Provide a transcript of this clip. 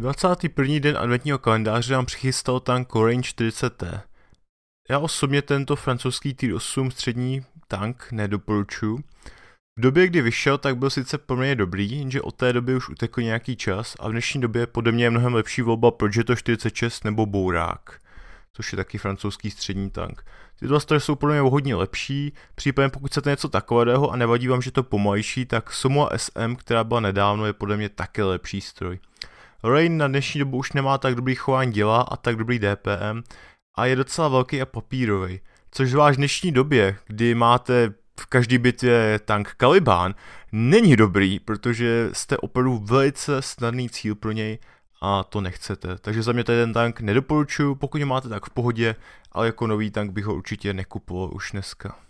21. den adventního kalendáře nám přichystal tank Orange 40T. Já osobně tento francouzský t 8 střední tank nedoporučuji. V době, kdy vyšel, tak byl sice poměrně dobrý, jenže od té doby už utekl nějaký čas a v dnešní době podle mě je mnohem lepší volba Progetto 46 nebo Bourák, což je taky francouzský střední tank. Ty dva stroje jsou podle mě hodně lepší, případně pokud chcete něco takového a nevadí vám, že to pomalejší, tak Somoa SM, která byla nedávno, je podle mě také lepší stroj. Rain na dnešní dobu už nemá tak dobrý chování děla a tak dobrý DPM a je docela velký a papírový. Což zvlášť v dnešní době, kdy máte v každý bitvě tank Kalibán, není dobrý, protože jste opravdu velice snadný cíl pro něj a to nechcete. Takže za mě tady ten tank nedoporučuju, pokud ho máte tak v pohodě, ale jako nový tank bych ho určitě nekupoval už dneska.